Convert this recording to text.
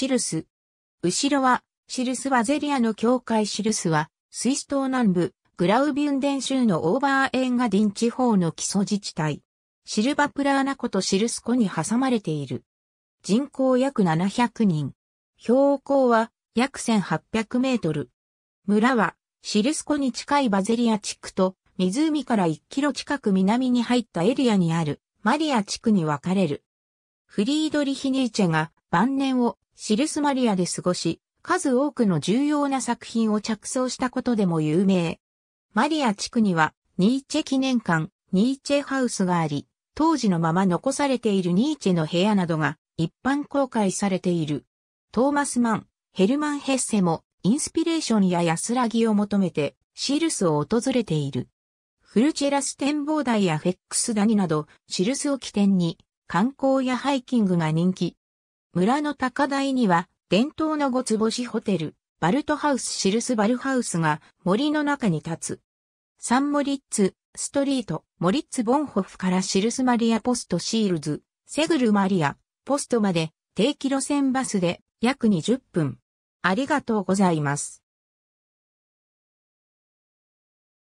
シルス。後ろは、シルスはゼリアの境界シルスは、スイス島南部、グラウビュンデン州のオーバーエンガディン地方の基礎自治体。シルバプラーナ湖とシルス湖に挟まれている。人口約700人。標高は約1800メートル。村はシルス湖に近いバゼリア地区と湖から1キロ近く南に入ったエリアにあるマリア地区に分かれる。フリードリヒ・ニーチェが晩年をシルスマリアで過ごし、数多くの重要な作品を着想したことでも有名。マリア地区には、ニーチェ記念館、ニーチェハウスがあり、当時のまま残されているニーチェの部屋などが一般公開されている。トーマス・マン、ヘルマン・ヘッセもインスピレーションや安らぎを求めてシルスを訪れている。フルチェラス展望台やフェックス谷などシルスを起点に観光やハイキングが人気。村の高台には、伝統の五つ星ホテル、バルトハウスシルスバルハウスが森の中に立つ。サンモリッツ、ストリート、モリッツ・ボンホフからシルスマリアポストシールズ、セグルマリア、ポストまで定期路線バスで約20分。ありがとうございます。